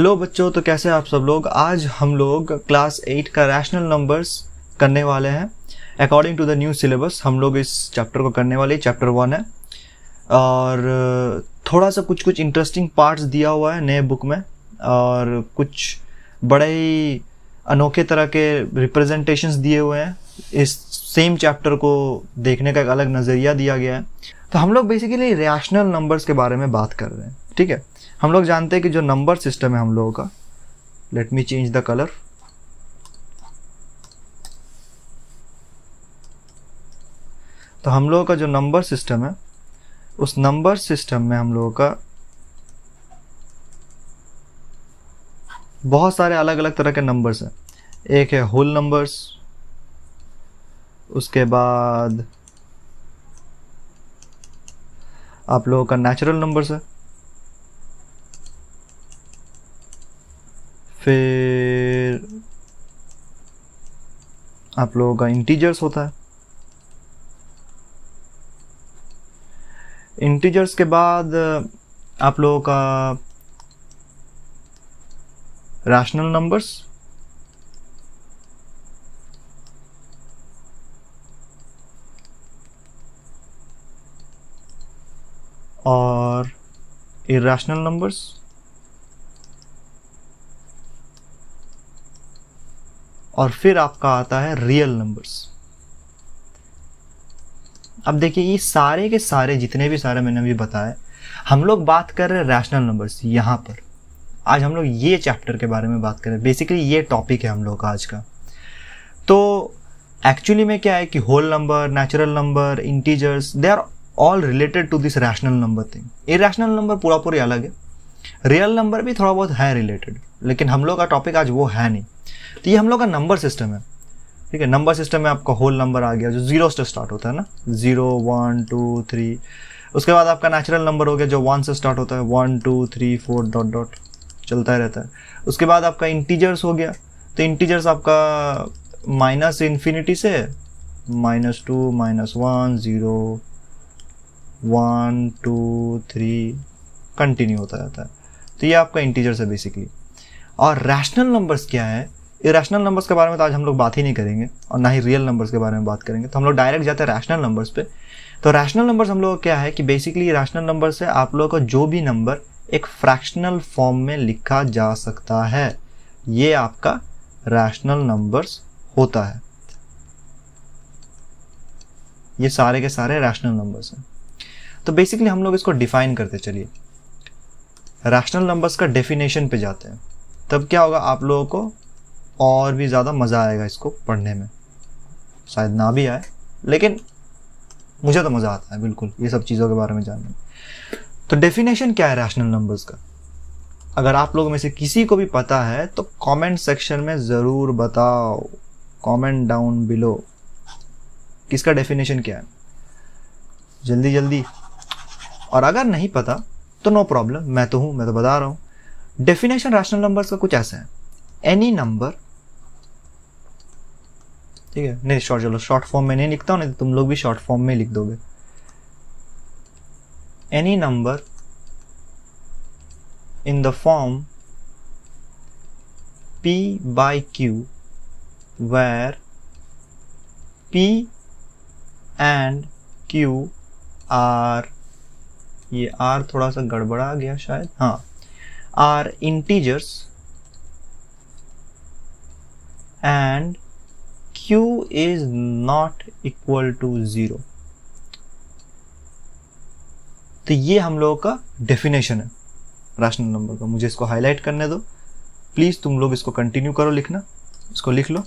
Hello बच्चों तो कैसे आप सब लोग आज हम लोग क्लास एट का रैशनल नंबर्स करने वाले हैं according to the new syllabus हम लोग इस चैप्टर को करने वाले चैप्टर वन है और थोड़ा सा कुछ कुछ इंटरेस्टिंग पार्ट्स दिया हुआ है नए बुक में और कुछ बड़े ही अनोखे तरह के रिप्रेजेंटेशंस दिए हुए हैं इस सेम चैप्टर को देखने का एक अलग नज़रिया दिया गया है तो हम लोग बेसिकली रैशनल नंबर्स के बारे में बात कर रहे हैं ठीक है हम लोग जानते हैं कि जो नंबर सिस्टम है हम लोगों का let me change the colour तो हम लोगों का जो नंबर सिस्टम है उस नंबर सिस्टम में हम लोगों का बहुत सारे अलग अलग तरह के नंबर्स हैं एक है होल नंबर्स उसके बाद आप लोगों का नेचुरल नंबर्स है फिर आप लोगों का इंटीजर्स होता है इंटीजर्स के बाद आप लोगों का रैशनल नंबर्स और इरेशनल नंबर्स और फिर आपका आता है रियल नंबर्स अब देखिए ये सारे के सारे जितने भी सारे मैंने अभी बताए हम लोग बात कर रहे हैं रैशनल नंबर्स यहाँ पर आज हम लोग ये चैप्टर के बारे में बात कर रहे हैं बेसिकली ये टॉपिक है हम लोग का आज का तो एक्चुअली में क्या है कि whole number natural number integers they are all related to this rational number thing ये रैशनल नंबर पूरा पूरी अलग है रियल नंबर भी थोड़ा बहुत है रिलेटेड लेकिन हम लोग का टॉपिक आज वो है नहीं तो ये हम लोग का नंबर सिस्टम है ठीक है नंबर सिस्टम में आपका होल नंबर आ गया जो जीरो से स्टार्ट होता है ना जीरो वन टू थ्री उसके बाद आपका नेचुरल नंबर हो गया जो वन से स्टार्ट होता है one two three four dot dot चलता है रहता है उसके बाद आपका इंटीजर्स हो गया तो इंटीजर्स आपका माइनस इन्फिनिटी से minus two minus one zero one two three continue होता जाता है तो ये आपका इंटीजर्स है बेसिकली और रैशनल नंबर्स क्या है इरेशनल नंबर्स के बारे में तो आज हम लोग बात ही नहीं करेंगे और ना ही रियल नंबर्स के बारे में बात करेंगे तो हम लोग डायरेक्ट जाते हैं रैशनल नंबर्स पे तो रैशनल नंबर्स हम लोग क्या है कि बेसिकली रैशनल नंबर से आप लोगों का जो भी नंबर एक फ्रैक्शनल फॉर्म में लिखा जा सकता है ये आपका रैशनल नंबर्स होता है ये सारे के सारे रैशनल नंबर्स हैं तो बेसिकली हम लोग इसको डिफाइन करते चलिए रैशनल नंबर्स का डेफिनेशन पे जाते हैं तब क्या होगा आप लोगों को और भी ज़्यादा मज़ा आएगा इसको पढ़ने में शायद ना भी आए लेकिन मुझे तो मज़ा आता है बिल्कुल ये सब चीज़ों के बारे में जानने में तो डेफिनेशन क्या है रैशनल नंबर्स का अगर आप लोगों में से किसी को भी पता है तो कमेंट सेक्शन में ज़रूर बताओ कमेंट डाउन बिलो किसका डेफिनेशन क्या है जल्दी जल्दी और अगर नहीं पता तो नो प्रॉब्लम मैं तो हूँ मैं तो बता रहा हूँ डेफिनेशन रैशनल नंबर्स का कुछ ऐसा है एनी नंबर ठीक है नहीं शॉर्ट चलो शॉर्ट फॉर्म में नहीं लिखता हूँ नहीं तो तुम लोग भी शॉर्ट फॉर्म में लिख दोगे any number in the form p by q where p and q are ये आर थोड़ा सा गड़बड़ा गया शायद हाँ are integers and q is not equal to zero तो ये हम लोगों का डेफिनेशन है राशनल नंबर का मुझे इसको हाईलाइट करने दो प्लीज तुम लोग इसको कंटिन्यू करो लिखना इसको लिख लो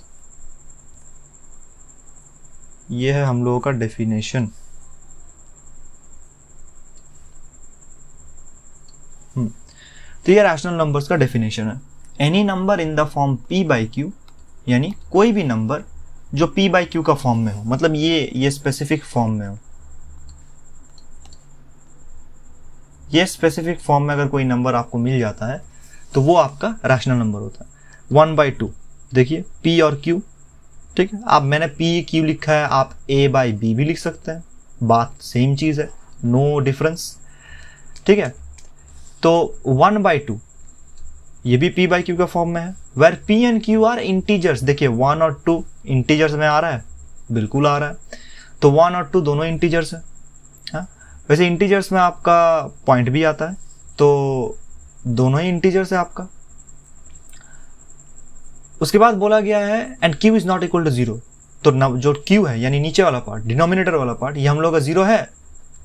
ये है हम लोगों का डेफिनेशन तो ये रैशनल नंबर्स का डेफिनेशन है any number in the form p by q यानी कोई भी नंबर जो पी बाई क्यू का फॉर्म में हो मतलब ये ये स्पेसिफिक फॉर्म में हो ये स्पेसिफिक फॉर्म में अगर कोई नंबर आपको मिल जाता है तो वो आपका रैशनल नंबर होता है वन बाई टू देखिए पी और क्यू ठीक है आप मैंने पी क्यू लिखा है आप ए बाई बी भी लिख सकते हैं बात सेम चीज़ है नो no डिफरेंस ठीक है तो वन बाई टू ये भी पी बाई क्यू के फॉर्म में है where p and q are integers देखिए वन और टू इंटीजर्स में आ रहा है बिल्कुल आ रहा है तो वन और टू दोनों इंटीजर्स है हा? वैसे इंटीजर्स में आपका पॉइंट भी आता है तो दोनों ही इंटीजर्स है आपका उसके बाद बोला गया है and q is not equal to zero तो जो क्यू है यानी नीचे वाला पार्ट डिनोमिनेटर वाला पार्ट ये हम लोग का जीरो है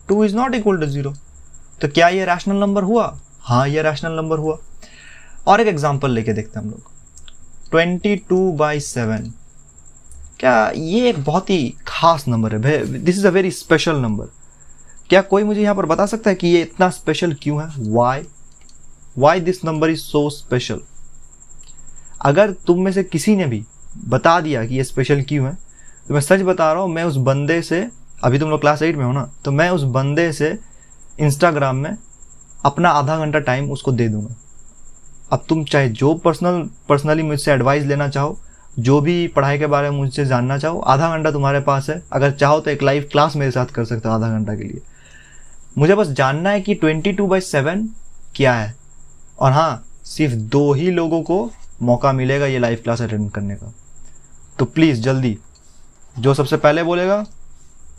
two is not equal to zero तो क्या ये रैशनल नंबर हुआ हाँ ये रैशनल नंबर हुआ और एक एग्जाम्पल लेके देखते हैं हम लोग ट्वेंटी टू बाई सेवन क्या ये एक बहुत ही खास नंबर है this is a very special number क्या कोई मुझे यहाँ पर बता सकता है कि ये इतना स्पेशल क्यों है why why this number is so special अगर तुम में से किसी ने भी बता दिया कि ये स्पेशल क्यों है तो मैं सच बता रहा हूँ मैं उस बंदे से अभी तुम लोग क्लास एट में हो ना तो मैं उस बंदे से इंस्टाग्राम में अपना आधा घंटा टाइम उसको दे दूंगा अब तुम चाहे जो पर्सनल पर्सनली मुझसे एडवाइस लेना चाहो जो भी पढ़ाई के बारे में मुझसे जानना चाहो आधा घंटा तुम्हारे पास है अगर चाहो तो एक लाइव क्लास मेरे साथ कर सकते हो आधा घंटा के लिए मुझे बस जानना है कि ट्वेंटी टू बाई सेवन क्या है और हाँ सिर्फ दो ही लोगों को मौका मिलेगा ये लाइव क्लास अटेंड करने का तो प्लीज़ जल्दी जो सबसे पहले बोलेगा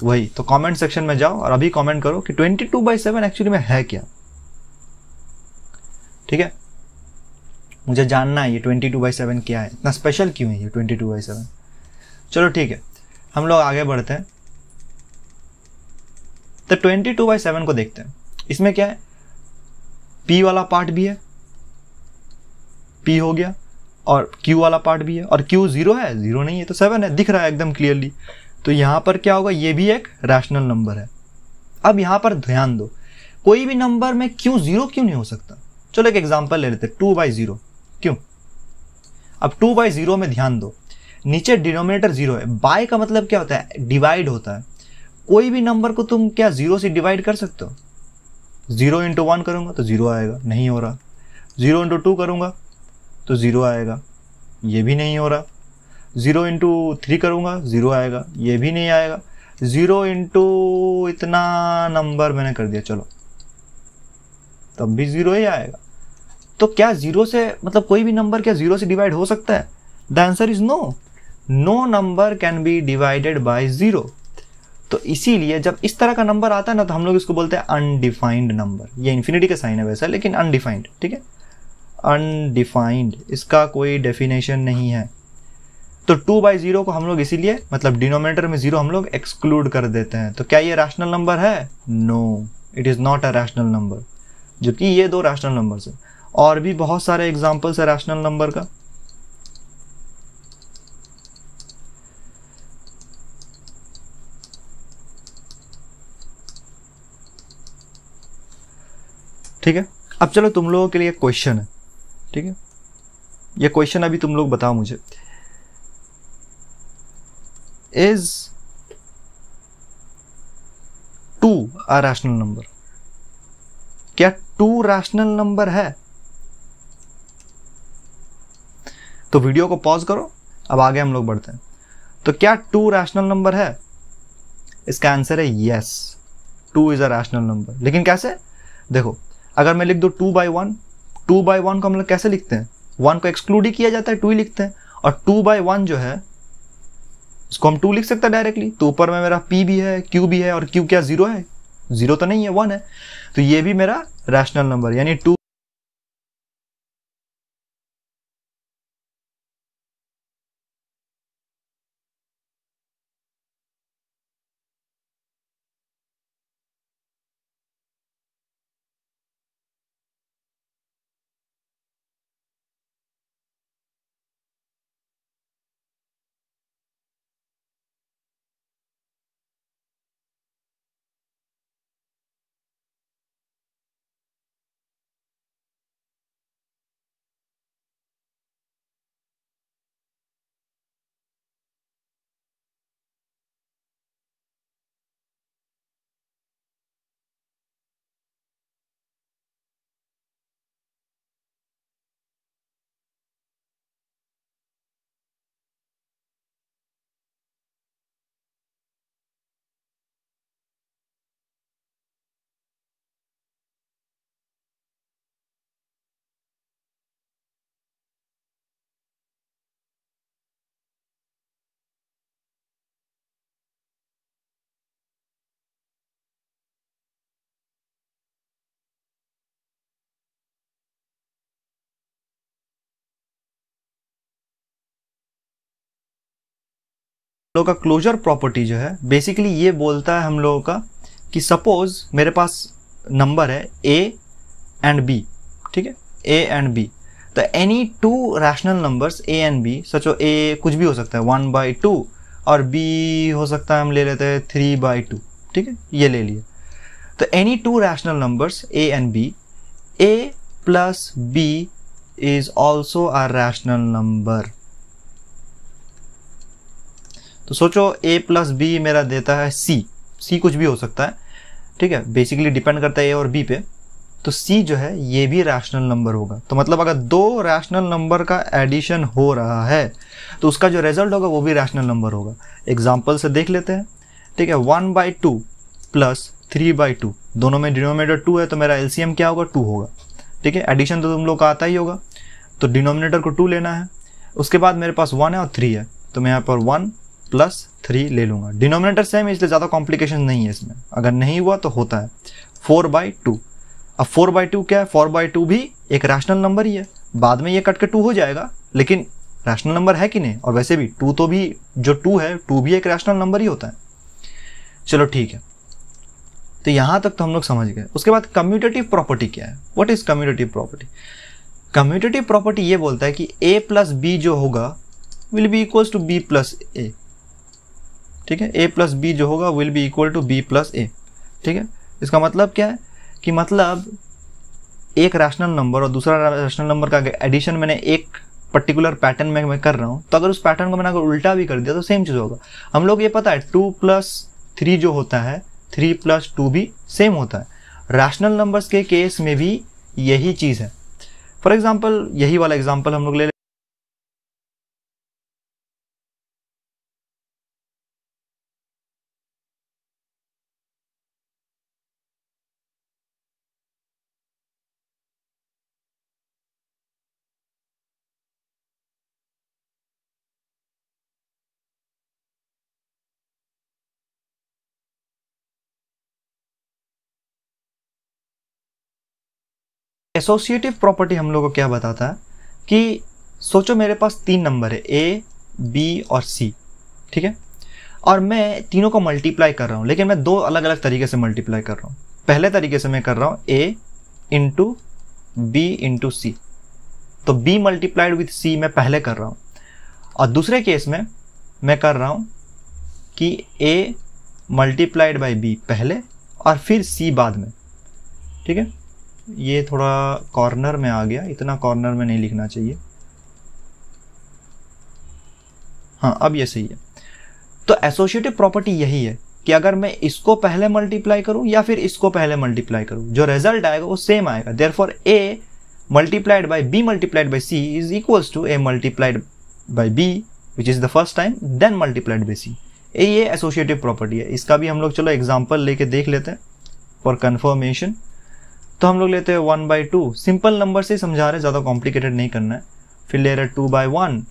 वही तो कमेंट सेक्शन में जाओ और अभी कमेंट करो कि 22 टू बाई सेवन एक्चुअली में है क्या ठीक है मुझे जानना है ये 22 टू बाई सेवन क्या है इतना स्पेशल क्यों है ये 22 टू बाई सेवन चलो ठीक है हम लोग आगे बढ़ते हैं तो 22 टू बाई सेवन को देखते हैं इसमें क्या है पी वाला पार्ट भी है पी हो गया और क्यू वाला पार्ट भी है और क्यू जीरो है जीरो नहीं है तो सेवन है दिख रहा है एकदम क्लियरली तो यहां पर क्या होगा ये भी एक रैशनल नंबर है अब यहां पर ध्यान दो कोई भी नंबर में क्यों जीरो क्यों नहीं हो सकता चलो एक एग्जाम्पल ले लेते टू बाई जीरो क्यों अब टू बाई जीरो में ध्यान दो नीचे डिनोमिनेटर जीरो है बाय का मतलब क्या होता है डिवाइड होता है कोई भी नंबर को तुम क्या जीरो से डिवाइड कर सकते हो जीरो इंटू वन करूंगा तो जीरो आएगा नहीं हो रहा जीरो इंटू टू करूंगा तो जीरो आएगा ये भी नहीं हो रहा ज़ीरो इंटू थ्री करूँगा ज़ीरो आएगा ये भी नहीं आएगा ज़ीरो इंटू इतना नंबर मैंने कर दिया चलो तब भी ज़ीरो ही आएगा तो क्या ज़ीरो से मतलब कोई भी नंबर क्या ज़ीरो से डिवाइड हो सकता है the answer is no no number can be divided by zero तो इसीलिए जब इस तरह का नंबर आता है ना तो हम लोग इसको बोलते हैं अनडिफाइंड नंबर ये इन्फिनिटी का साइन है वैसा लेकिन अनडिफाइंड ठीक है अनडिफाइंड इसका कोई डेफिनेशन नहीं है तो टू बाई जीरो को हम लोग इसीलिए मतलब डिनोमिनेटर में जीरो हम लोग एक्सक्लूड कर देते हैं तो क्या ये रैशनल नंबर है no it is not a rational number कि ये दो रैशनल नंबर है और भी बहुत सारे एग्जाम्पल्स है रैशनल नंबर का ठीक है अब चलो तुम लोगों के लिए क्वेश्चन है ठीक है ये क्वेश्चन अभी तुम लोग बताओ मुझे is 2 a rational number क्या टू rational number है तो वीडियो को पॉज करो अब आगे हम लोग बढ़ते हैं तो क्या टू रैशनल नंबर है इसका आंसर है yes two is a rational number लेकिन कैसे देखो अगर मैं लिख दूँ two by one two by one को हम लोग कैसे लिखते हैं वन को एक्सक्लूड ही किया जाता है टू ही लिखते हैं और टू बाई वन जो है इसको हम टू लिख सकते हैं डायरेक्टली तो ऊपर में मेरा पी भी है क्यू भी है और क्यू क्या जीरो है जीरो तो नहीं है वन है तो ये भी मेरा रैशनल नंबर यानी टू लोगों का क्लोजर प्रॉपर्टी जो है बेसिकली ये बोलता है हम लोगों का कि सपोज मेरे पास नंबर है ए एंड बी ठीक है ए एंड बी तो any two rational numbers A and B सचो ए कुछ भी हो सकता है वन बाई टू और बी हो सकता है हम ले लेते हैं थ्री बाई टू ठीक है ये ले लिए तो any two rational numbers A and B A plus B is also are rational number तो सोचो ए प्लस बी मेरा देता है सी सी कुछ भी हो सकता है ठीक है बेसिकली डिपेंड करता है ए और बी पे तो सी जो है ये भी रैशनल नंबर होगा तो मतलब अगर दो रैशनल नंबर का एडिशन हो रहा है तो उसका जो रिजल्ट होगा वो भी रैशनल नंबर होगा एग्जाम्पल से देख लेते हैं ठीक है one by two plus three by two दोनों में डिनोमिनेटर टू है तो मेरा एलसीएम क्या होगा टू होगा ठीक है एडिशन तो तुम लोग का आता ही होगा तो डिनोमिनेटर को टू लेना है उसके बाद मेरे पास वन है और थ्री है तो मैं यहाँ पर वन प्लस थ्री ले लूंगा डिनोमिनेटर सेम इसलिए ज़्यादा कॉम्प्लिकेशन नहीं है इसमें अगर नहीं हुआ तो होता है फोर बाई टू अब फोर बाई टू क्या है फोर बाई टू भी एक रैशनल नंबर ही है बाद में ये कट के टू हो जाएगा लेकिन रैशनल नंबर है कि नहीं और वैसे भी टू तो भी जो टू है टू भी एक रैशनल नंबर ही होता है चलो ठीक है तो यहां तक तो हम लोग समझ गए उसके बाद कम्यूटेटिव प्रॉपर्टी क्या है what is commutative property commutative property ये बोलता है कि ए प्लस बी जो होगा will be equals to B plus A ठीक है ए प्लस बी जो होगा will be equal to B plus A ठीक है इसका मतलब क्या है कि मतलब एक रैशनल नंबर और दूसरा रैशनल नंबर का एडिशन मैंने एक पर्टिकुलर पैटर्न में मैं कर रहा हूँ तो अगर उस पैटर्न को मैंने अगर उल्टा भी कर दिया तो सेम चीज़ होगा हम लोग ये पता है टू प्लस थ्री जो होता है थ्री प्लस टू भी सेम होता है रैशनल नंबर्स के केस में भी यही चीज़ है फॉर एग्जाम्पल यही वाला एग्जाम्पल हम लोग ले एसोसिएटिव प्रॉपर्टी हम लोग को क्या बताता है कि सोचो मेरे पास तीन नंबर है ए बी और सी ठीक है और मैं तीनों को मल्टीप्लाई कर रहा हूँ लेकिन मैं दो अलग अलग तरीके से मल्टीप्लाई कर रहा हूँ पहले तरीके से मैं कर रहा हूँ A into B into C तो बी मल्टीप्लाइड विथ सी मैं पहले कर रहा हूँ और दूसरे केस में मैं कर रहा हूँ कि ए मल्टीप्लाइड बाई बी पहले और फिर सी बाद में ठीक है ये थोड़ा कॉर्नर में आ गया इतना कॉर्नर में नहीं लिखना चाहिए हाँ अब ये सही है तो एसोसिएटिव प्रॉपर्टी यही है कि अगर मैं इसको पहले मल्टीप्लाई करूं या फिर इसको पहले मल्टीप्लाई करूं जो रिजल्ट आएगा वो सेम आएगा therefore A multiplied by B multiplied by C is equal to A multiplied by B which is the first time then multiplied by C ये एसोशिएटिव प्रॉपर्टी है इसका भी हम लोग चलो एग्जाम्पल लेके देख लेते हैं फॉर कन्फर्मेशन तो हम लोग लेते हैं one by two simple number से समझा रहे ज़्यादा कॉम्प्लिकेटेड नहीं करना है फिर ले रहे टू बाई वन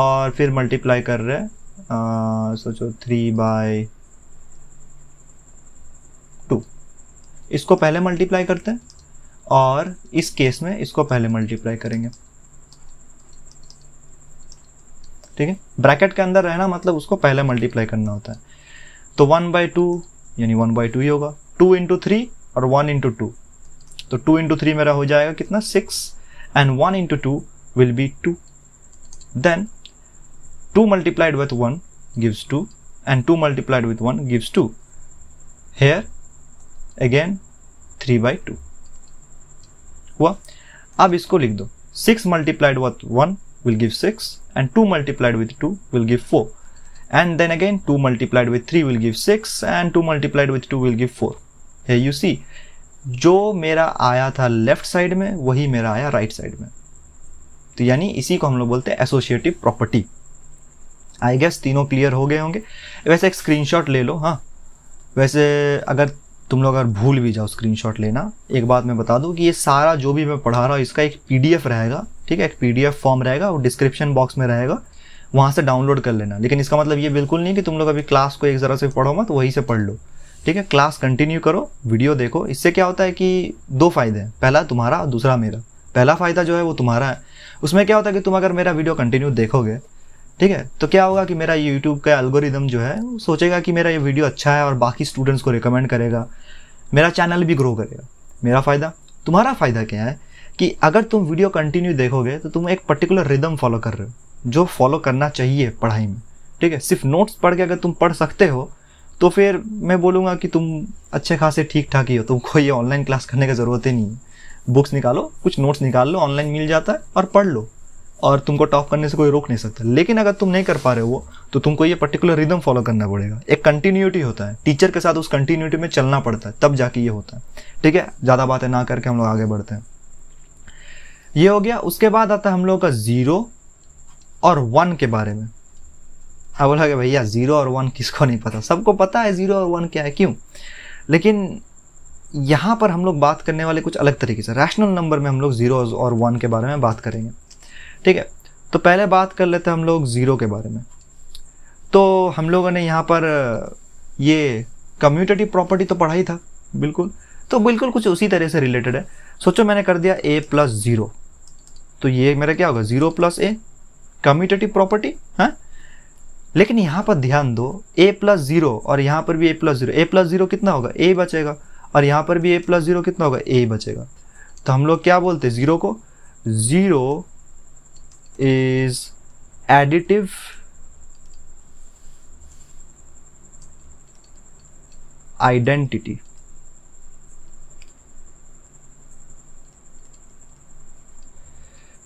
और फिर मल्टीप्लाई कर रहे आ, सोचो थ्री बाय टू इसको पहले मल्टीप्लाई करते हैं और इस केस में इसको पहले मल्टीप्लाई करेंगे ठीक है ब्रैकेट के अंदर रहना मतलब उसको पहले मल्टीप्लाई करना होता है तो वन बाई टू यानी वन बाई टू ही होगा टू इंटू थ्री और वन इंटू टू तो टू इंटू थ्री मेरा हो जाएगा कितना six and one into two will be two then two multiplied with one gives two and two multiplied with one gives two here again three by two हुआ अब इसको लिख दो six multiplied with one will give six and two multiplied with two will give four and then again two multiplied with three will give six and two multiplied with two will give four है you see जो मेरा आया था left side में वही मेरा आया right side में तो यानी इसी को हम लोग बोलते हैं एसोसिएटिव प्रॉपर्टी आई गेस तीनों क्लियर हो गए होंगे वैसे एक स्क्रीनशॉट ले लो हाँ वैसे अगर तुम लोग अगर भूल भी जाओ स्क्रीनशॉट लेना एक बात मैं बता दूं कि ये सारा जो भी मैं पढ़ा रहा हूँ इसका एक पीडीएफ रहेगा ठीक है एक पीडीएफ फॉर्म रहेगा वो डिस्क्रिप्शन बॉक्स में रहेगा वहाँ से डाउनलोड कर लेना लेकिन इसका मतलब ये बिल्कुल नहीं कि तुम लोग अभी क्लास को एक ज़रा से पढ़ो मत वहीं से पढ़ लो ठीक है क्लास कंटिन्यू करो वीडियो देखो इससे क्या होता है कि दो फायदे हैं पहला तुम्हारा और दूसरा मेरा पहला फ़ायदा जो है वो तुम्हारा है उसमें क्या होता है कि तुम अगर मेरा वीडियो कंटिन्यू देखोगे ठीक है तो क्या होगा कि मेरा यूट्यूब का एल्गोरिदम जो है वो सोचेगा कि मेरा ये वीडियो अच्छा है और बाकी स्टूडेंट्स को रिकमेंड करेगा मेरा चैनल भी ग्रो करेगा मेरा फ़ायदा तुम्हारा फ़ायदा क्या है कि अगर तुम वीडियो कंटिन्यू देखोगे तो तुम एक पर्टिकुलर रिदम फॉलो कर रहे हो जो फॉलो करना चाहिए पढ़ाई में ठीक है सिर्फ नोट्स पढ़ के अगर तुम पढ़ सकते हो तो फिर मैं बोलूँगा कि तुम अच्छे खासे ठीक ठाक ही हो तुमको ये ऑनलाइन क्लास करने की ज़रूरत ही नहीं है बुक्स निकालो कुछ नोट्स निकाल लो ऑनलाइन मिल जाता है और पढ़ लो और तुमको टॉप करने से कोई रोक नहीं सकता लेकिन अगर तुम नहीं कर पा रहे हो तो तुमको ये पर्टिकुलर रिदम फॉलो करना पड़ेगा एक कंटिन्यूटी होता है टीचर के साथ उस कंटिन्यूटी में चलना पड़ता है तब जाके ये होता है ठीक है ज़्यादा बातें ना करके हम लोग आगे बढ़ते हैं ये हो गया उसके बाद आता है हम लोग का ज़ीरो और वन के बारे में अब हाँ, बोला कि भैया ज़ीरो और वन किसको नहीं पता सबको पता है ज़ीरो और वन क्या है क्यों लेकिन यहाँ पर हम लोग बात करने वाले कुछ अलग तरीके से रैशनल नंबर में हम लोग ज़ीरो और वन के बारे में बात करेंगे ठीक है तो पहले बात कर लेते हैं हम लोग ज़ीरो के बारे में तो हम लोगों ने यहाँ पर ये कम्यूटेटिव प्रॉपर्टी तो पढ़ा ही था बिल्कुल तो बिल्कुल कुछ उसी तरह से रिलेटेड है सोचो मैंने कर दिया ए प्लस ज़ीरो तो ये मेरा क्या होगा zero plus A commutative property हाँ लेकिन यहाँ पर ध्यान दो ए प्लस जीरो और यहाँ पर भी A plus zero A plus zero कितना होगा ए बचेगा और यहाँ पर भी ए प्लस जीरो कितना होगा ए बचेगा तो हम लोग क्या बोलते हैं जीरो को zero is additive identity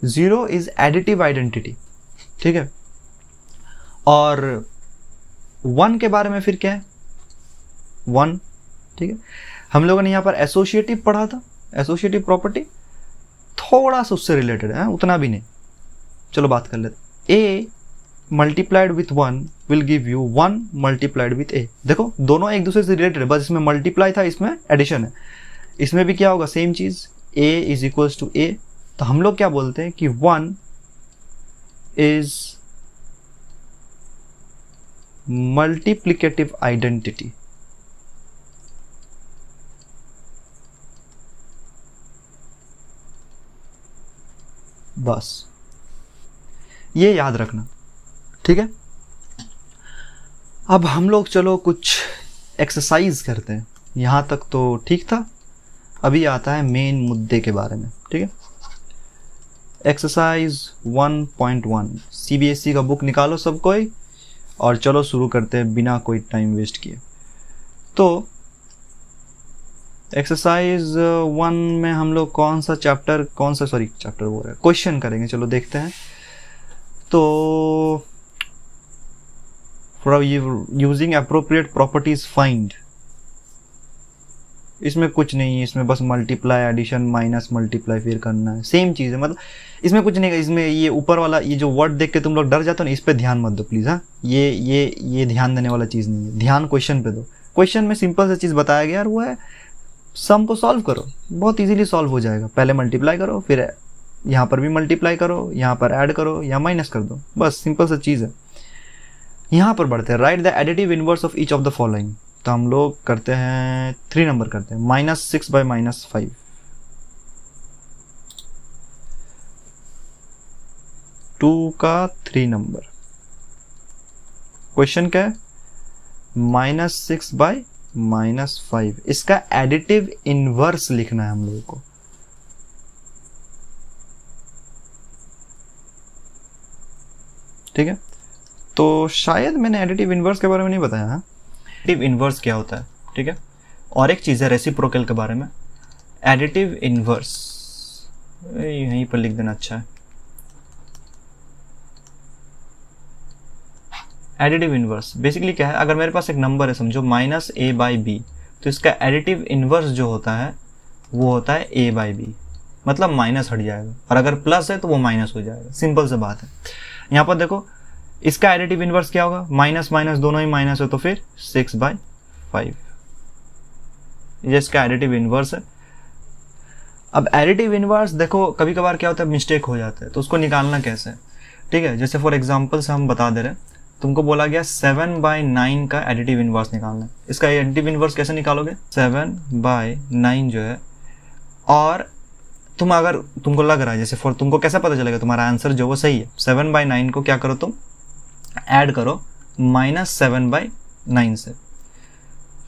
zero is additive identity ठीक है और वन के बारे में फिर क्या है वन ठीक है हम लोगों ने यहाँ पर एसोशिएटिव पढ़ा था एसोसिएटिव प्रॉपर्टी थोड़ा सा उससे रिलेटेड है हाँ, उतना भी नहीं चलो बात कर लेते A multiplied with one will give you one multiplied with A देखो दोनों एक दूसरे से रिलेटेड है बस इसमें मल्टीप्लाई था इसमें एडिशन है इसमें भी क्या होगा सेम चीज़ A is equals to A तो हम लोग क्या बोलते हैं कि वन इज़ मल्टीप्लीकेटिव आइडेंटिटी बस ये याद रखना ठीक है अब हम लोग चलो कुछ एक्सरसाइज करते हैं यहां तक तो ठीक था अभी आता है मेन मुद्दे के बारे में ठीक है एक्सरसाइज 1.1 सीबीएसई का बुक निकालो सब कोई और चलो शुरू करते हैं बिना कोई टाइम वेस्ट किए तो एक्सरसाइज वन uh, में हम लोग कौन सा चैप्टर कौन सा सॉरी चैप्टर बोल रहे हैं क्वेश्चन करेंगे चलो देखते हैं तो यूजिंग अप्रोप्रिएट प्रॉपर्टीज फाइंड इसमें कुछ नहीं है इसमें बस मल्टीप्लाई एडिशन माइनस मल्टीप्लाई फिर करना है सेम चीज़ है मतलब इसमें कुछ नहीं इसमें ये ऊपर वाला ये जो वर्ड देख के तुम लोग डर जाते हो ना इस पर ध्यान मत दो प्लीज़ हाँ ये ये ये ध्यान देने वाला चीज़ नहीं है ध्यान क्वेश्चन पे दो क्वेश्चन में सिंपल सा चीज़ बताया गया और वो है सम को सॉल्व करो बहुत ईजिली सॉल्व हो जाएगा पहले मल्टीप्लाई करो फिर यहाँ पर भी मल्टीप्लाई करो यहाँ पर ऐड करो या माइनस कर दो बस सिंपल सा चीज़ है यहाँ पर बढ़ते हैं write the additive inverse of each of the following तो हम लोग करते हैं थ्री नंबर करते हैं minus six by minus five two का थ्री नंबर क्वेश्चन क्या है minus six by minus five इसका एडिटिव इनवर्स लिखना है हम लोगों को ठीक है तो शायद मैंने एडिटिव इन्वर्स के बारे में नहीं बताया है हाँ? एडिटिव इन्वर्स क्या होता है ठीक है और एक चीज़ है रेसिप्रोकल के बारे में एडिटिव इन्वर्स यहीं पर लिख देना अच्छा है एडिटिव इन्वर्स बेसिकली क्या है अगर मेरे पास एक नंबर है समझो माइनस ए बाई बी तो इसका एडिटिव इन्वर्स जो होता है वो होता है ए बाई बी मतलब माइनस हट जाएगा और अगर प्लस है तो वो माइनस हो जाएगा सिंपल से बात है यहाँ पर देखो इसका एडिटिव इन्वर्स क्या होगा माइनस माइनस दोनों ही माइनस है तो फिर सिक्स बाई फाइव ये इसका एडिटिव इन्वर्स है अब एडिटिव इन्वर्स देखो कभी कभार क्या होता है मिस्टेक हो जाता है तो उसको निकालना कैसे ठीक है जैसे फॉर एग्जाम्पल से हम बता दे रहे हैं तुमको बोला गया सेवन बाय नाइन का एडिटिव इन्वर्स निकालना इसका एडिटिव इन्वर्स कैसे निकालोगे सेवन बाय नाइन जो है और तुम अगर तुमको लग रहा है जैसे फॉर तुमको कैसा पता चलेगा तुम्हारा आंसर जो वो सही है सेवन बाय नाइन को क्या करो तुम ऐड करो माइनस सेवन बाई नाइन से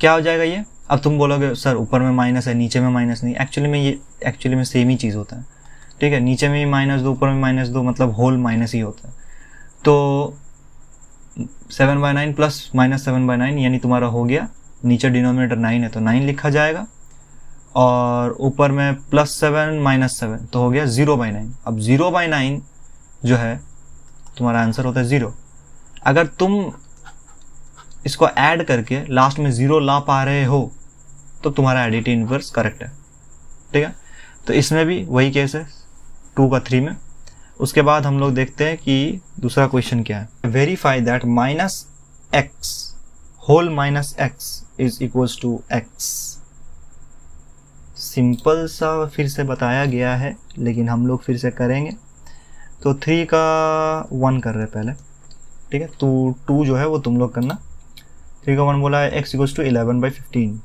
क्या हो जाएगा ये अब तुम बोलोगे सर ऊपर में माइनस है नीचे में माइनस नहीं एक्चुअली में ये एक्चुअली में सेम ही चीज़ होता है ठीक है नीचे में भी माइनस दो ऊपर में माइनस दो मतलब होल माइनस ही होता है तो seven by nine plus minus seven by nine यानी तुम्हारा हो गया नीचे डिनोमिनेटर नाइन है तो नाइन लिखा जाएगा और ऊपर में प्लस सेवन माइनस सेवन तो हो गया ज़ीरो बाई नाइन अब ज़ीरो बाई नाइन जो है तुम्हारा आंसर होता है ज़ीरो अगर तुम इसको ऐड करके लास्ट में ज़ीरो ला पा रहे हो तो तुम्हारा एडिटी इनवर्स करेक्ट है ठीक है तो इसमें भी वही केस है टू का थ्री में उसके बाद हम लोग देखते हैं कि दूसरा क्वेश्चन क्या है verify that minus X whole minus X is equals to X simple सा फिर से बताया गया है लेकिन हम लोग फिर से करेंगे तो थ्री का वन कर रहे पहले ठीक है तो टू जो है वो तुम लोग करना थ्री का वन बोला है X equals to eleven by fifteen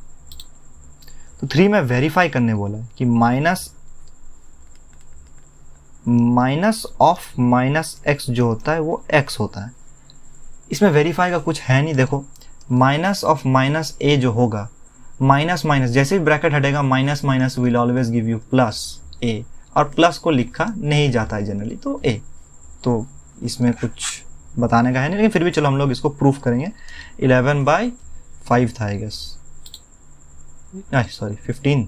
तो थ्री में वेरीफाई करने बोला है कि minus minus of minus X जो होता है वो एक्स होता है इसमें वेरीफाई का कुछ है नहीं देखो माइनस ऑफ माइनस ए जो होगा माइनस माइनस जैसे ही ब्रैकेट हटेगा minus minus will always give you plus A और प्लस को लिखा नहीं जाता है जनरली तो ए तो इसमें कुछ बताने का है नहीं लेकिन फिर भी चलो हम लोग इसको प्रूफ करेंगे इलेवन बाई फाइव था I guess sorry fifteen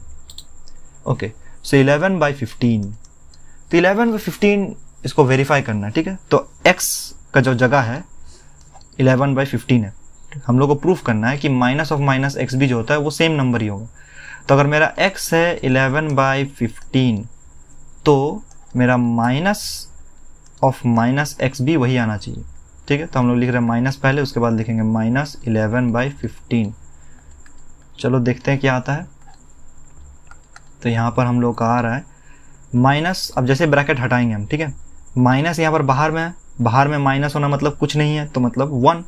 okay so eleven by fifteen तो इलेवन बाई फिफ्टीन इसको वेरीफाई करना है ठीक है तो एक्स का जो जगह है इलेवन बाई फिफ्टीन है हम लोग को प्रूफ करना है कि माइनस ऑफ माइनस एक्स भी जो होता है वो सेम नंबर ही होगा तो अगर मेरा एक्स है इलेवन बाई फिफ्टीन तो मेरा माइनस ऑफ माइनस एक्स भी वही आना चाहिए ठीक है तो हम लोग लिख रहे हैं माइनस पहले उसके बाद लिखेंगे माइनस इलेवन बाई फिफ्टीन चलो देखते हैं क्या आता है तो यहाँ पर हम लोग का आ रहा है माइनस अब जैसे ब्रैकेट हटाएंगे हम ठीक है माइनस यहाँ पर बाहर में है बाहर में माइनस होना मतलब कुछ नहीं है तो मतलब वन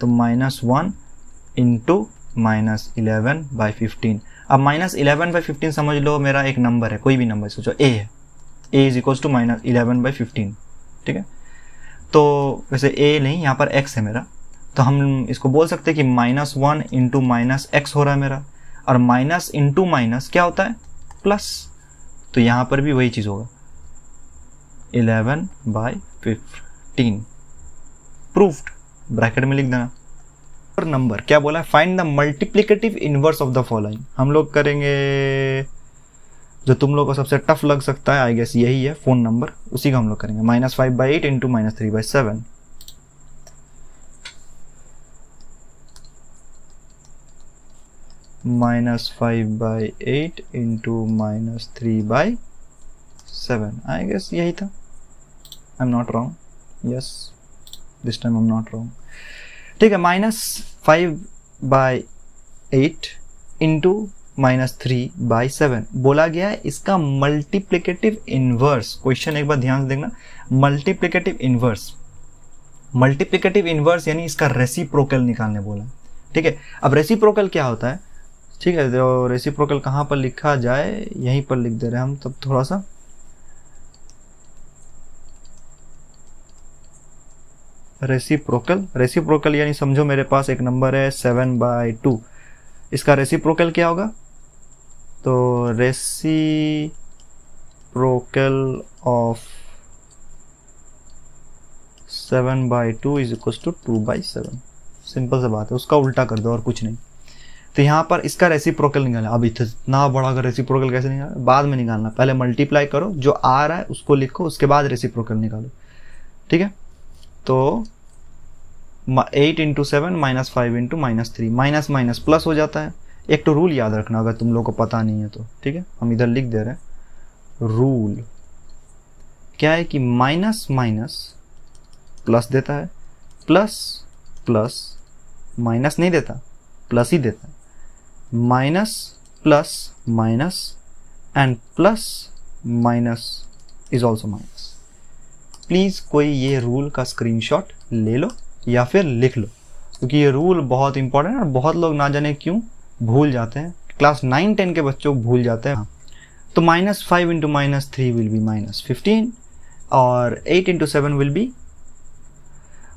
तो minus one into minus eleven by fifteen अब माइनस इलेवन बाई फिफ्टीन समझ लो मेरा एक नंबर है कोई भी नंबर सोचो ए है A is equals to minus eleven by fifteen ठीक है तो वैसे ए नहीं यहाँ पर एक्स है मेरा तो हम इसको बोल सकते हैं कि minus one into minus X हो रहा है मेरा और माइनस इंटू माइनस क्या होता है प्लस तो यहाँ पर भी वही चीज़ होगा eleven by fifteen proofed bracket में लिख देना नंबर क्या बोला find the multiplicative inverse of the following हम लोग करेंगे जो तुम लोग को सबसे टफ लग सकता है आई गेस यही है फ़ोन नंबर उसी का हम लोग करेंगे minus five by eight into minus three by seven minus five by eight into minus three by seven I guess यही था I am not wrong yes this time I am not wrong ठीक है minus five by eight into minus three by seven बोला गया है इसका multiplicative inverse question एक बार ध्यान से देखना मल्टीप्लीकेटिव इनवर्स मल्टीप्लीकेटिव इन्वर्स यानी इसका रेसिप्रोकल निकालने बोला ठीक है अब रेसिप्रोकल क्या होता है ठीक है तो रेसिप्रोकल कहाँ पर लिखा जाए यहीं पर लिख दे रहे हैं हम तब थोड़ा सा रेसिप्रोकल रेसिप्रोकल यानी समझो मेरे पास एक नंबर है सेवन बाय टू इसका रेसिप्रोकल क्या होगा तो reciprocal of seven by two is equal to two by seven simple से बात है उसका उल्टा कर दो और कुछ नहीं तो यहाँ पर इसका रेसी प्रोकल निकालना अब इतना बड़ा अगर रेसी प्रोकल कैसे निकालना बाद में निकालना पहले मल्टीप्लाई करो जो आ रहा है उसको लिखो उसके बाद रेसी प्रोकल निकालो ठीक है तो eight into seven minus five into minus three minus minus plus हो जाता है एक तो रूल याद रखना अगर तुम लोग को पता नहीं है तो ठीक है हम इधर लिख दे रहे हैं रूल क्या है कि माइनस माइनस प्लस देता है प्लस प्लस माइनस नहीं देता प्लस ही देता है minus plus minus and plus minus is also minus please कोई ये रूल का स्क्रीनशॉट ले लो या फिर लिख लो क्योंकि ये रूल बहुत इंपॉर्टेंट है और बहुत लोग ना जाने क्यों भूल जाते हैं क्लास नाइन टेन के बच्चों को भूल जाते हैं तो minus five into minus three will be minus fifteen और eight into seven will be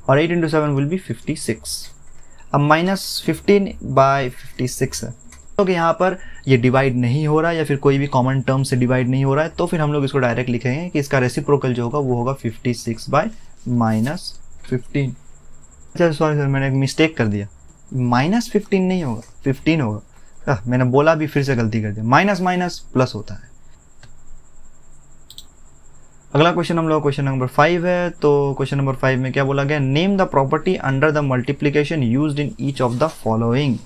और eight into seven will be fifty six अब minus fifteen by fifty six है लोग तो यहाँ पर ये डिवाइड नहीं हो रहा या फिर कोई भी कॉमन टर्म से डिवाइड नहीं हो रहा है तो फिर हम लोग इसको डायरेक्ट लिखेंगे कि इसका रेसिप्रोकल जो होगा वो होगा fifty six by minus fifteen अच्छा सॉरी सर मैंने एक मिस्टेक कर दिया माइनस फिफ्टीन नहीं होगा फिफ्टीन होगा आ, हाँ, मैंने बोला भी फिर से गलती कर दी माइनस माइनस प्लस होता है अगला क्वेश्चन हम लोग क्वेश्चन नंबर फाइव है तो क्वेश्चन नंबर फाइव में क्या बोला गया name the property under the multiplication use in each of the following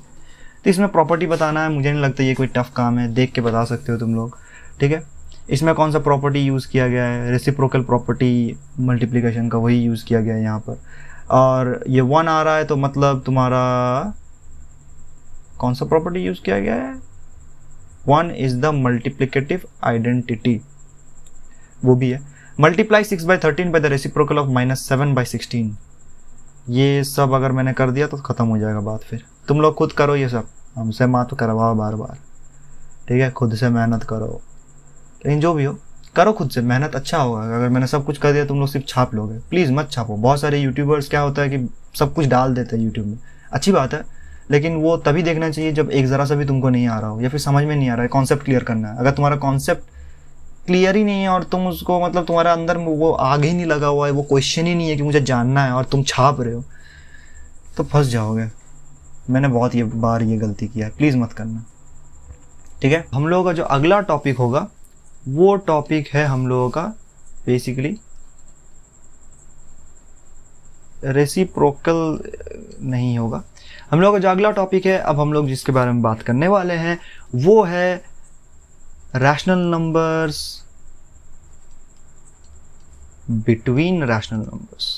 तो इसमें प्रॉपर्टी बताना है मुझे नहीं लगता ये कोई टफ काम है देख के बता सकते हो तुम लोग ठीक है इसमें कौन सा प्रॉपर्टी यूज़ किया गया है रेसिप्रोकल प्रॉपर्टी मल्टीप्लीकेशन का वही यूज़ किया गया है यहाँ पर और ये वन आ रहा है तो मतलब तुम्हारा कौन सा प्रॉपर्टी यूज़ किया गया है one is the multiplicative identity वो भी है multiply six by thirteen by the reciprocal of minus seven by sixteen ये सब अगर मैंने कर दिया तो ख़त्म हो जाएगा बात फिर तुम लोग खुद करो ये सब हमसे मात करवाओ बार बार ठीक है खुद से मेहनत करो लेकिन जो भी हो करो खुद से मेहनत अच्छा होगा अगर मैंने सब कुछ कर दिया तुम लोग सिर्फ छाप लोगे प्लीज़ मत छापो बहुत सारे यूट्यूबर्स क्या होता है कि सब कुछ डाल देते हैं यूट्यूब में अच्छी बात है लेकिन वो तभी देखना चाहिए जब एक ज़रा सा भी तुमको नहीं आ रहा हो या फिर समझ में नहीं आ रहा है कॉन्सेप्ट क्लियर करना है अगर तुम्हारा कॉन्सेप्ट क्लियर ही नहीं है और तुम उसको मतलब तुम्हारे अंदर वो आग ही नहीं लगा हुआ है वो क्वेश्चन ही नहीं है कि मुझे जानना है और तुम छाप रहे हो तो फंस जाओगे मैंने बहुत ये बार ये गलती किया है प्लीज़ मत करना ठीक है हम लोगों का जो अगला टॉपिक होगा वो टॉपिक है हम लोगों का बेसिकली रेसिप्रोकल नहीं होगा हम लोगों का जो अगला टॉपिक है अब हम लोग जिसके बारे में बात करने वाले हैं वो है rational numbers between rational numbers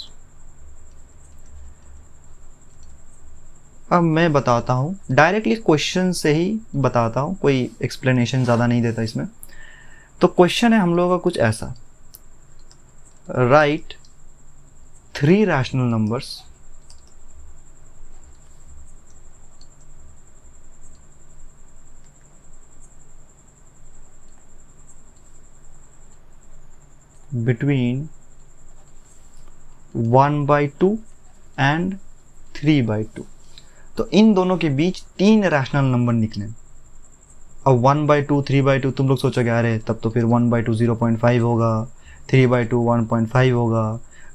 अब मैं बताता हूँ डायरेक्टली क्वेश्चन से ही बताता हूँ कोई एक्सप्लेनेशन ज़्यादा नहीं देता इसमें तो क्वेश्चन है हम लोगों का कुछ ऐसा write three rational numbers between one by two and three by two तो इन दोनों के बीच तीन रैशनल नंबर निकले अब one by two three by two तुम लोग सोचोगे अरे तब तो फिर one by two zero point five होगा three by two one point five होगा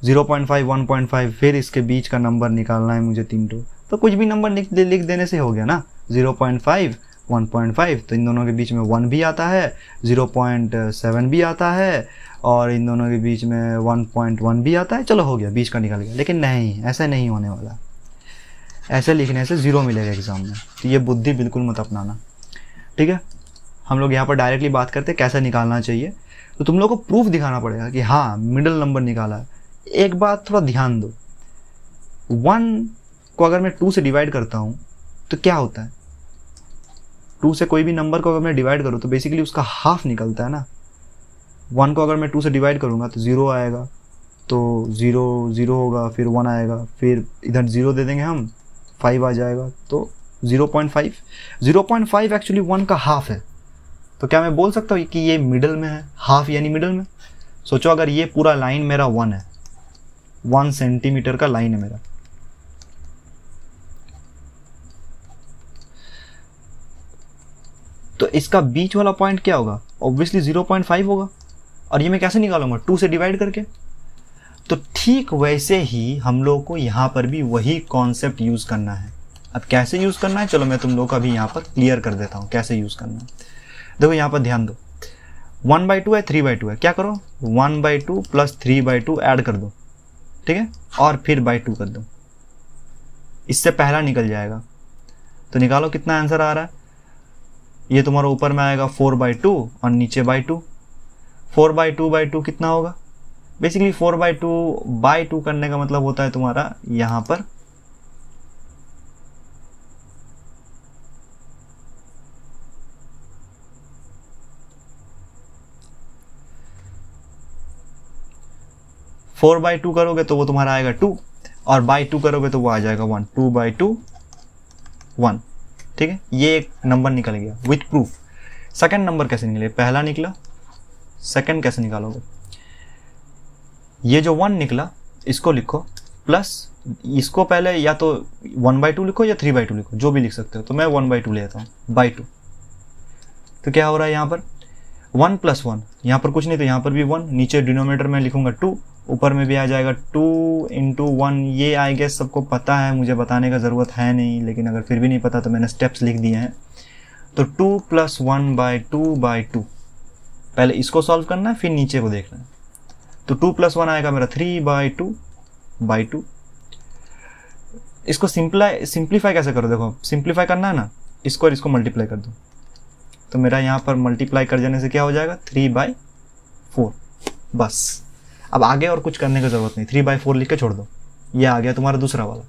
zero point five one point five फिर इसके बीच का नंबर निकालना है मुझे तीन टू तो कुछ भी नंबर लिख देने से हो गया ना zero point five one point five तो इन दोनों के बीच में वन भी आता है ज़ीरो पॉइंट सेवन भी आता है और इन दोनों के बीच में वन पॉइंट वन भी आता है चलो हो गया बीच का निकल गया लेकिन नहीं ऐसा नहीं होने वाला ऐसे लिखने से ज़ीरो मिलेगा एग्ज़ाम में तो ये बुद्धि बिल्कुल मत अपनाना ठीक है हम लोग यहाँ पर डायरेक्टली बात करते हैं कैसे निकालना चाहिए तो तुम लोग को प्रूफ दिखाना पड़ेगा कि हाँ मिडल नंबर निकाला है एक बात थोड़ा ध्यान दो वन को अगर मैं टू से डिवाइड करता हूँ तो क्या होता है टू से कोई भी नंबर को अगर मैं डिवाइड करूँ तो बेसिकली उसका हाफ निकलता है ना वन को अगर मैं टू से डिवाइड करूँगा तो ज़ीरो आएगा तो ज़ीरो ज़ीरो होगा फिर वन आएगा फिर इधर ज़ीरो दे देंगे हम फाइव आ जाएगा तो 0.5 0.5 एक्चुअली वन का हाफ है तो क्या मैं बोल सकता हूँ कि ये मिडल में है हाफ यानी मिडल में सोचो अगर ये पूरा लाइन मेरा वन है वन सेंटीमीटर का लाइन है मेरा तो इसका बीच वाला पॉइंट क्या होगा ऑब्वियसली 0.5 होगा और ये मैं कैसे निकालूंगा टू से डिवाइड करके तो ठीक वैसे ही हम लोग को यहां पर भी वही कॉन्सेप्ट यूज़ करना है अब कैसे यूज़ करना है चलो मैं तुम लोग का भी यहाँ पर क्लियर कर देता हूँ कैसे यूज़ करना है देखो यहाँ पर ध्यान दो वन बाई टू है थ्री बाई टू है क्या करो one by two plus three by two add कर दो ठीक है और फिर बाई टू कर दो इससे पहला निकल जाएगा तो निकालो कितना आंसर आ रहा है ये तुम्हारा ऊपर में आएगा फोर बाई टू और नीचे by two four by two by two कितना होगा basically four by two by two करने का मतलब होता है तुम्हारा यहाँ पर फोर बाई टू करोगे तो वो तुम्हारा आएगा टू और बाई टू करोगे तो वो आ जाएगा one two by two one ठीक है ये एक नंबर निकल गया विथ प्रूफ सेकेंड नंबर कैसे निकले पहला निकला सेकेंड कैसे निकालोगे ये जो वन निकला इसको लिखो प्लस इसको पहले या तो वन बाई टू लिखो या थ्री बाई टू लिखो जो भी लिख सकते हो तो मैं वन बाई टू लेता हूँ बाई टू तो क्या हो रहा है यहाँ पर वन प्लस वन यहाँ पर कुछ नहीं तो यहाँ पर भी वन नीचे डिनोमीटर में लिखूंगा टू ऊपर में भी आ जाएगा टू इंटू वन ये आई गेस सबको पता है मुझे बताने का ज़रूरत है नहीं लेकिन अगर फिर भी नहीं पता तो मैंने स्टेप्स लिख दिए हैं तो two plus one by two by two पहले इसको सॉल्व करना है फिर नीचे को देखना है तो टू प्लस वन आएगा मेरा three by two by two इसको सिंप्लाई सिंप्लीफाई कैसे करो देखो सिंप्लीफाई करना है ना इसको और इसको मल्टीप्लाई कर दो तो मेरा यहाँ पर मल्टीप्लाई कर जाने से क्या हो जाएगा थ्री बाई फोर बस अब आगे और कुछ करने की ज़रूरत नहीं थ्री बाई फोर लिख के छोड़ दो ये आ गया तुम्हारा दूसरा वाला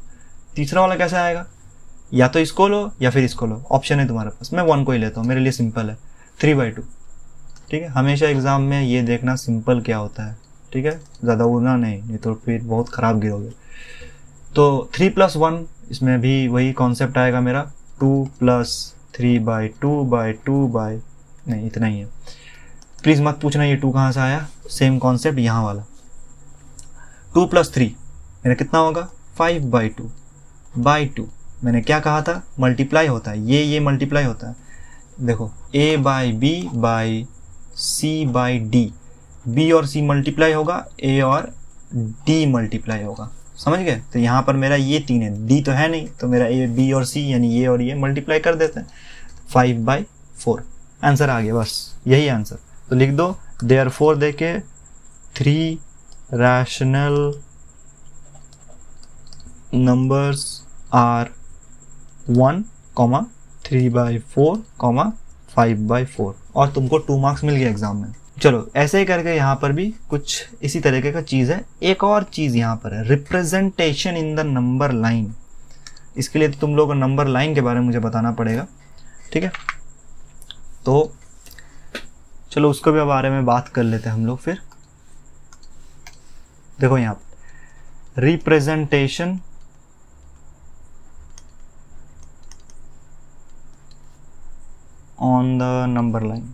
तीसरा वाला कैसे आएगा या तो इसको लो या फिर इसको लो ऑप्शन है तुम्हारे पास मैं वन को ही लेता हूँ मेरे लिए सिंपल है थ्री बाई टू ठीक है हमेशा एग्ज़ाम में ये देखना सिंपल क्या होता है ठीक है ज़्यादा उड़ना नहीं नहीं तो फिर बहुत ख़राब गिरोगे तो थ्री प्लस वन इसमें भी वही कॉन्सेप्ट आएगा मेरा two plus three by two by two by नहीं इतना ही है प्लीज़ मत पूछना ये टू कहाँ से आया सेम कॉन्सेप्ट यहाँ वाला टू प्लस थ्री मेरा कितना होगा five by two by two मैंने क्या कहा था मल्टीप्लाई होता है ये ये मल्टीप्लाई होता है देखो A by B by C by D B और सी मल्टीप्लाई होगा ए और डी मल्टीप्लाई होगा समझ गए तो यहाँ पर मेरा ये तीन है डी तो है नहीं तो मेरा ए बी और सी यानी ये और ये मल्टीप्लाई कर देते हैं फाइव बाई फोर आंसर आ गया बस यही आंसर तो लिख दो देयर फोर दे के three rational numbers are 1 comma 3 by 4 comma 5 by 4 और तुमको टू मार्क्स मिल गया एग्जाम में चलो ऐसे ही करके यहाँ पर भी कुछ इसी तरीके का चीज़ है एक और चीज़ यहाँ पर है representation in the number line इसके लिए तो तुम लोगों को नंबर लाइन के बारे में मुझे बताना पड़ेगा ठीक है तो चलो उसको भी बारे में बात कर लेते हैं हम लोग फिर देखो यहां representation on the number line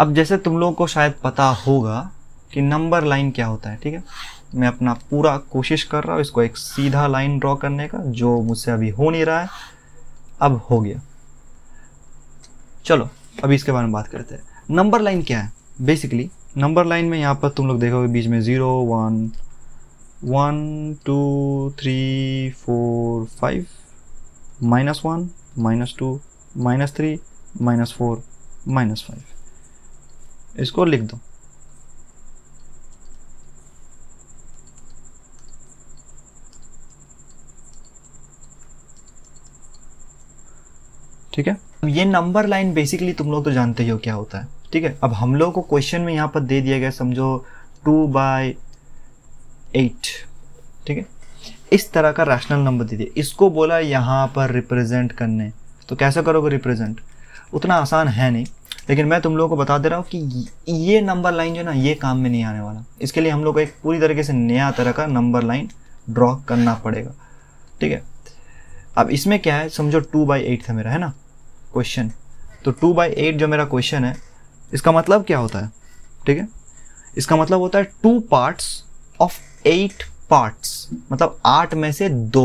अब जैसे तुम लोगों को शायद पता होगा कि नंबर लाइन क्या होता है ठीक है मैं अपना पूरा कोशिश कर रहा हूं इसको एक सीधा लाइन ड्रॉ करने का जो मुझसे अभी हो नहीं रहा है अब हो गया चलो अभी इसके बारे में बात करते हैं नंबर लाइन क्या है बेसिकली नंबर लाइन में यहाँ पर तुम लोग देखोगे बीच में zero one one two three four five minus one minus two minus three minus four minus five इसको लिख दो ठीक है ये नंबर लाइन बेसिकली तुम लोग तो जानते ही हो क्या होता है ठीक है अब हम लोगों को क्वेश्चन में यहाँ पर दे दिया गया समझो टू बाय एट ठीक है इस तरह का रैशनल नंबर दे दिया इसको बोला यहाँ पर रिप्रेजेंट करने तो कैसे करोगे रिप्रेजेंट उतना आसान है नहीं लेकिन मैं तुम लोगों को बता दे रहा हूँ कि ये नंबर लाइन जो ना ये काम में नहीं आने वाला इसके लिए हम लोग को एक पूरी तरीके से नया तरह का नंबर लाइन ड्रॉ करना पड़ेगा ठीक है अब इसमें क्या है समझो टू बाई एट था मेरा है ना क्वेश्चन तो टू बाई एट जो मेरा क्वेश्चन है इसका मतलब क्या होता है ठीक है इसका मतलब होता है two parts of eight parts मतलब आठ में से दो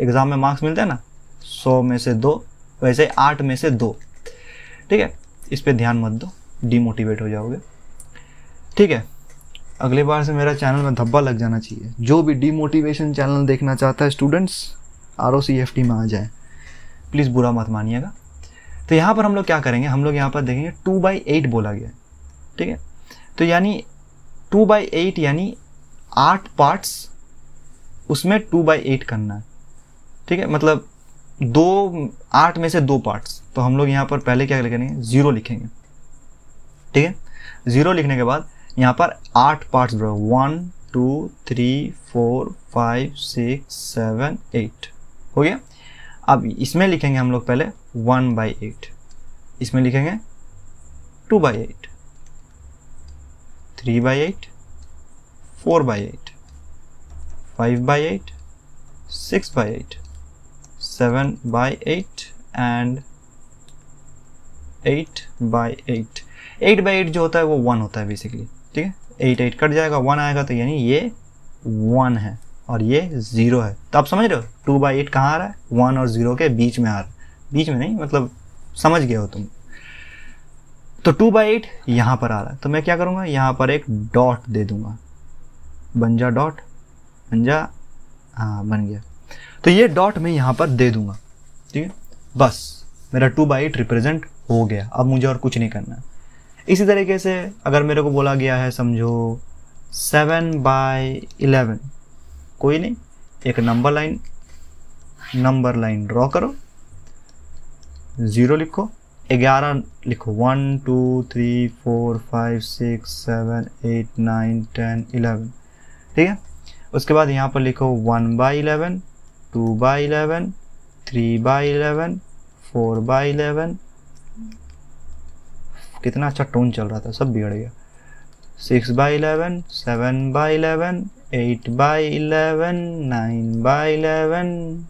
एग्जाम में मार्क्स मिलते हैं ना सौ में से दो वैसे आठ में से दो ठीक है इस पर ध्यान मत दो डीमोटिवेट हो जाओगे ठीक है अगले बार से मेरा चैनल में धब्बा लग जाना चाहिए जो भी डीमोटिवेशन चैनल देखना चाहता है students R O C F T में आ जाए प्लीज़ बुरा मत मानिएगा तो यहाँ पर हम लोग क्या करेंगे हम लोग यहाँ पर देखेंगे टू बाई एट बोला गया ठीक है तो यानी टू बाई एट यानी आठ पार्ट्स उसमें टू बाई एट करना है ठीक है मतलब दो आठ में से दो पार्ट्स तो हम लोग यहाँ पर पहले क्या करेंगे ज़ीरो लिखेंगे ठीक है ज़ीरो लिखने के बाद यहाँ पर आठ पार्ट्स बड़े one two three four five six seven eight हो गया अब इसमें लिखेंगे हम लोग पहले वन बाई एट इसमें लिखेंगे two by eight three by eight four by eight five by eight six by eight seven by eight and eight by eight eight by eight जो होता है वो वन होता है बेसिकली ठीक है एट एट कट जाएगा वन आएगा तो यानी ये वन है और ये ज़ीरो है तो आप समझ रहे हो टू बाई एट कहाँ आ रहा है वन और ज़ीरो के बीच में आ रहा है बीच में नहीं मतलब समझ गए हो तुम तो टू बाई एट यहाँ पर आ रहा है तो मैं क्या करूँगा यहाँ पर एक डॉट दे दूँगा बंजा डॉट बंजा हाँ बन गया तो ये डॉट मैं यहाँ पर दे दूंगा ठीक है बस मेरा टू बाई एट रिप्रेजेंट हो गया अब मुझे और कुछ नहीं करना इसी तरीके से अगर मेरे को बोला गया है समझो सेवन बाई इलेवन कोई नहीं एक number line number line draw करो ज़ीरो लिखो ग्यारह लिखो one two three four five six seven eight nine ten eleven ठीक है उसके बाद यहाँ पर लिखो one by eleven two by eleven three by eleven four by eleven कितना अच्छा टोन चल रहा था सब बिगड़ गया six by eleven seven by eleven 8 by 11 9 by 11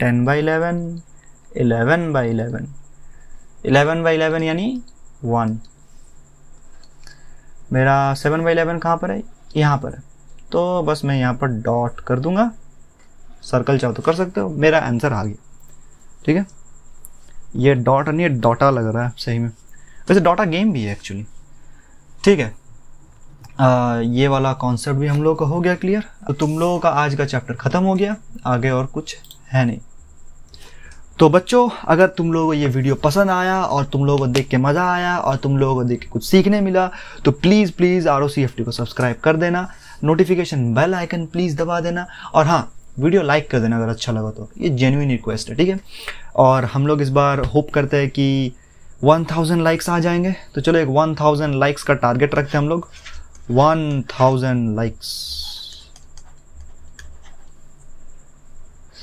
10 by 11 11 by 11 11 by 11 यानी 1 मेरा 7 by 11 कहाँ पर है यहाँ पर है तो बस मैं यहाँ पर डॉट कर दूंगा सर्कल चाहो तो कर सकते हो मेरा आंसर आ गया ठीक है ये डॉट नहीं डॉटा लग रहा है सही में वैसे डॉटा गेम भी है एक्चुअली ठीक है आ, ये वाला कॉन्सेप्ट भी हम लोग का हो गया क्लियर तो तुम लोगों का आज का चैप्टर ख़त्म हो गया आगे और कुछ है नहीं तो बच्चों अगर तुम लोगों को ये वीडियो पसंद आया और तुम लोगों को देख के मज़ा आया और तुम लोगों को देख के कुछ सीखने मिला तो please please R O C F T को सब्सक्राइब कर देना नोटिफिकेशन बेल आइकन प्लीज़ दबा देना और हाँ वीडियो लाइक कर देना अगर अच्छा लगा तो ये जेन्यून रिक्वेस्ट है ठीक है और हम लोग इस बार होप करते हैं कि 1000 लाइक्स आ जाएंगे तो चलो एक 1000 लाइक्स का टारगेट रखते हैं हम लोग थाउजेंड likes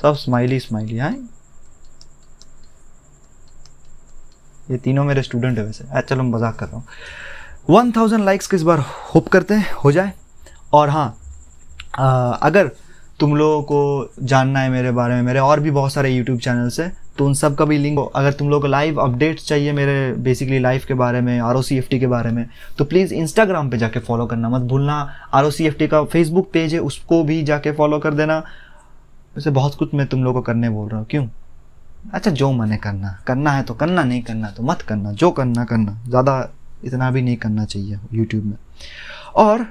सब स्माइली स्माइली हैं ये तीनों मेरे स्टूडेंट है वैसे अच्छा चलो मजाक कर रहा हूँ वन थाउजेंड लाइक्स किस बार होप करते हैं हो जाए और हाँ आ, अगर तुम लोगों को जानना है मेरे बारे में मेरे और भी बहुत सारे यूट्यूब चैनल्स हैं तो उन सब का भी लिंक अगर तुम लोग को लाइव अपडेट्स चाहिए मेरे बेसिकली लाइफ के बारे में आर के बारे में तो प्लीज़ इंस्टाग्राम पे जाके फॉलो करना मत भूलना आर का फेसबुक पेज है उसको भी जाके फॉलो कर देना वैसे बहुत कुछ मैं तुम लोग को करने बोल रहा हूँ क्यों अच्छा जो मैंने करना करना है तो करना नहीं करना तो मत करना जो करना करना ज़्यादा इतना भी नहीं करना चाहिए यूट्यूब में और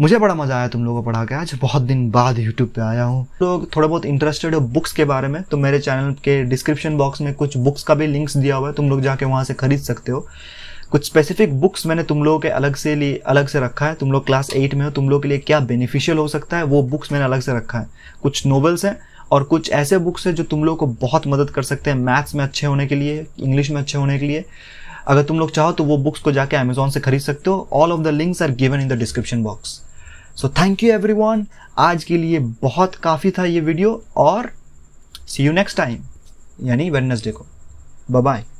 मुझे बड़ा मज़ा आया तुम लोगों को पढ़ा के आज बहुत दिन बाद यूट्यूब पे आया हूँ तो थोड़ा बहुत इंटरेस्टेड हो बुक्स के बारे में तो मेरे चैनल के डिस्क्रिप्शन बॉक्स में कुछ बुक्स का भी लिंक्स दिया हुआ है तुम लोग जाके वहाँ से खरीद सकते हो कुछ स्पेसिफिक बुक्स मैंने तुम लोगों के अलग से लिए अलग से रखा है तुम लोग क्लास एट में हो तुम लोग के लिए क्या बेनिफिशियल हो सकता है वो बुक्स मैंने अलग से रखा है कुछ नॉवल्स हैं और कुछ ऐसे बुक्स हैं जो तुम लोग को बहुत मदद कर सकते हैं मैथ्स में अच्छे होने के लिए इंग्लिश में अच्छे होने के लिए अगर तुम लोग चाहो तो वो बुक्स को जाके अमेजोन से खरीद सकते हो all of the links are given in the description box so thank you every आज के लिए बहुत काफ़ी था ये वीडियो और सी यू नेक्स्ट टाइम यानी वेडनेसडे को बाय